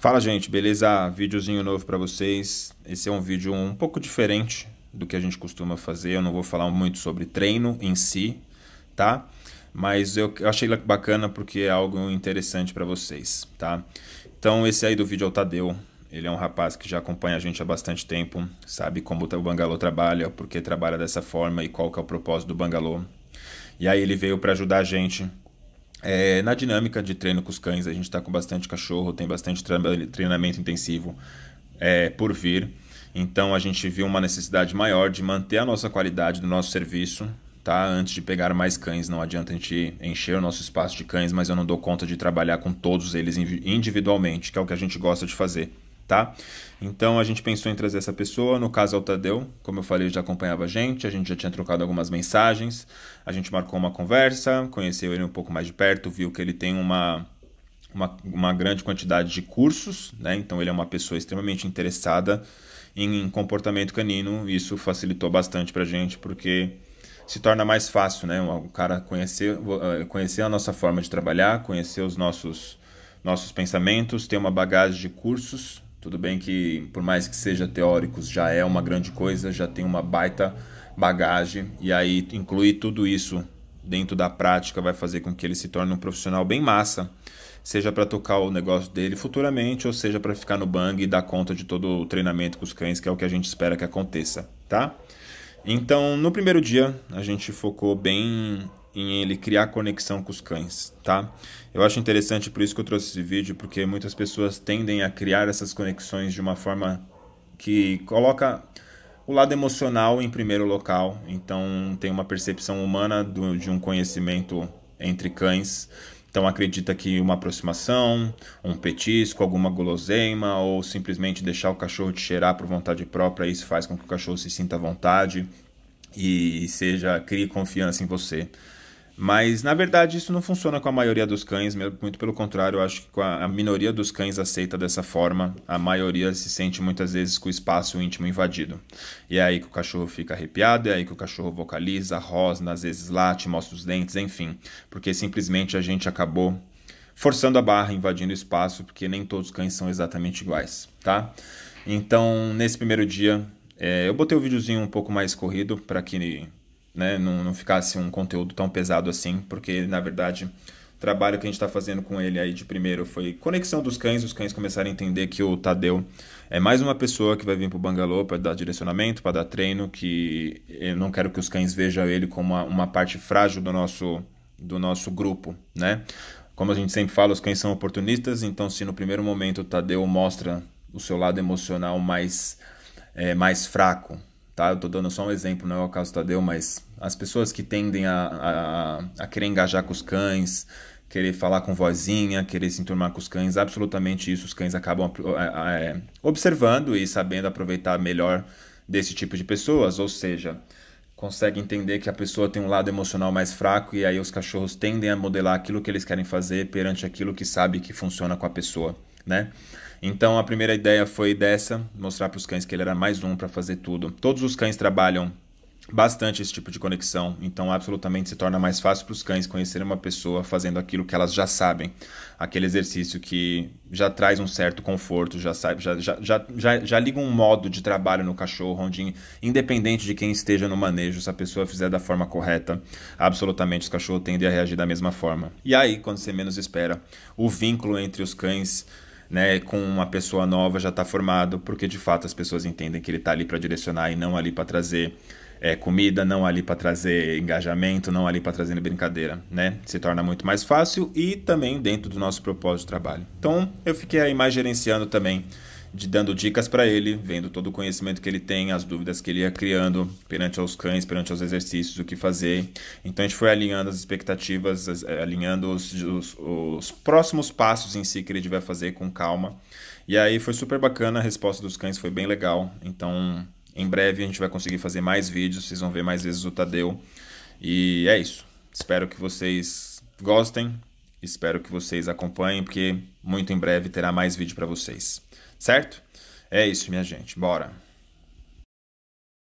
Fala gente, beleza? Vídeozinho novo para vocês. Esse é um vídeo um pouco diferente do que a gente costuma fazer. Eu não vou falar muito sobre treino em si, tá? Mas eu achei bacana porque é algo interessante para vocês, tá? Então esse aí do vídeo é o Tadeu. Ele é um rapaz que já acompanha a gente há bastante tempo, sabe como o Bangalô trabalha, por que trabalha dessa forma e qual que é o propósito do Bangalô. E aí ele veio para ajudar a gente é, na dinâmica de treino com os cães, a gente está com bastante cachorro, tem bastante treinamento intensivo é, por vir. Então a gente viu uma necessidade maior de manter a nossa qualidade do nosso serviço, tá? Antes de pegar mais cães, não adianta a gente encher o nosso espaço de cães, mas eu não dou conta de trabalhar com todos eles individualmente, que é o que a gente gosta de fazer tá? Então a gente pensou em trazer essa pessoa, no caso é o Tadeu, como eu falei, já acompanhava a gente, a gente já tinha trocado algumas mensagens, a gente marcou uma conversa, conheceu ele um pouco mais de perto, viu que ele tem uma uma, uma grande quantidade de cursos, né? Então ele é uma pessoa extremamente interessada em comportamento canino, isso facilitou bastante pra gente, porque se torna mais fácil, né? O cara conhecer, eh, conhecer a nossa forma de trabalhar, conhecer os nossos, nossos pensamentos, ter uma bagagem de cursos tudo bem que, por mais que seja teóricos, já é uma grande coisa, já tem uma baita bagagem, e aí incluir tudo isso dentro da prática vai fazer com que ele se torne um profissional bem massa, seja para tocar o negócio dele futuramente, ou seja para ficar no bang e dar conta de todo o treinamento com os cães, que é o que a gente espera que aconteça, tá? Então, no primeiro dia, a gente focou bem em ele criar conexão com os cães, tá? Eu acho interessante por isso que eu trouxe esse vídeo, porque muitas pessoas tendem a criar essas conexões de uma forma que coloca o lado emocional em primeiro local, então tem uma percepção humana do, de um conhecimento entre cães. Então acredita que uma aproximação, um petisco, alguma guloseima ou simplesmente deixar o cachorro te cheirar por vontade própria, isso faz com que o cachorro se sinta à vontade e seja crie confiança em você. Mas, na verdade, isso não funciona com a maioria dos cães, muito pelo contrário, eu acho que a minoria dos cães aceita dessa forma, a maioria se sente muitas vezes com o espaço íntimo invadido. E é aí que o cachorro fica arrepiado, é aí que o cachorro vocaliza, rosna, às vezes late, mostra os dentes, enfim, porque simplesmente a gente acabou forçando a barra, invadindo o espaço, porque nem todos os cães são exatamente iguais, tá? Então, nesse primeiro dia, é, eu botei o videozinho um pouco mais corrido para que né? Não, não ficasse um conteúdo tão pesado assim, porque na verdade o trabalho que a gente está fazendo com ele aí de primeiro foi conexão dos cães, os cães começaram a entender que o Tadeu é mais uma pessoa que vai vir para o Bangalô para dar direcionamento, para dar treino, que eu não quero que os cães vejam ele como uma, uma, parte frágil do nosso, do nosso grupo, né? Como a gente sempre fala, os cães são oportunistas, então se no primeiro momento o Tadeu mostra o seu lado emocional mais, é, mais fraco, Tá? Eu estou dando só um exemplo, não é o caso do Tadeu, mas as pessoas que tendem a, a, a querer engajar com os cães, querer falar com vozinha, querer se enturmar com os cães, absolutamente isso. Os cães acabam é, observando e sabendo aproveitar melhor desse tipo de pessoas, ou seja, consegue entender que a pessoa tem um lado emocional mais fraco e aí os cachorros tendem a modelar aquilo que eles querem fazer perante aquilo que sabe que funciona com a pessoa né? Então a primeira ideia foi dessa, mostrar para os cães que ele era mais um para fazer tudo. Todos os cães trabalham bastante esse tipo de conexão, então absolutamente se torna mais fácil para os cães conhecerem uma pessoa fazendo aquilo que elas já sabem, aquele exercício que já traz um certo conforto, já sabe, já, já, já, já, já liga um modo de trabalho no cachorro, onde independente de quem esteja no manejo, se a pessoa fizer da forma correta, absolutamente os cachorros tendem a reagir da mesma forma. E aí, quando você menos espera, o vínculo entre os cães né, com uma pessoa nova já está formado, porque de fato as pessoas entendem que ele está ali para direcionar e não ali para trazer é, comida, não ali para trazer engajamento, não ali para trazer brincadeira, né? Se torna muito mais fácil e também dentro do nosso propósito de trabalho. Então eu fiquei aí mais gerenciando também de dando dicas para ele, vendo todo o conhecimento que ele tem, as dúvidas que ele ia criando perante aos cães, perante aos exercícios, o que fazer. Então a gente foi alinhando as expectativas, eh, alinhando os, os, os, próximos passos em si que ele devia fazer com calma. E aí foi super bacana, a resposta dos cães foi bem legal. Então em breve a gente vai conseguir fazer mais vídeos, vocês vão ver mais vezes o Tadeu. E é isso. Espero que vocês gostem. Espero que vocês acompanhem, porque muito em breve terá mais vídeo para vocês. Certo? É isso, minha gente. Bora!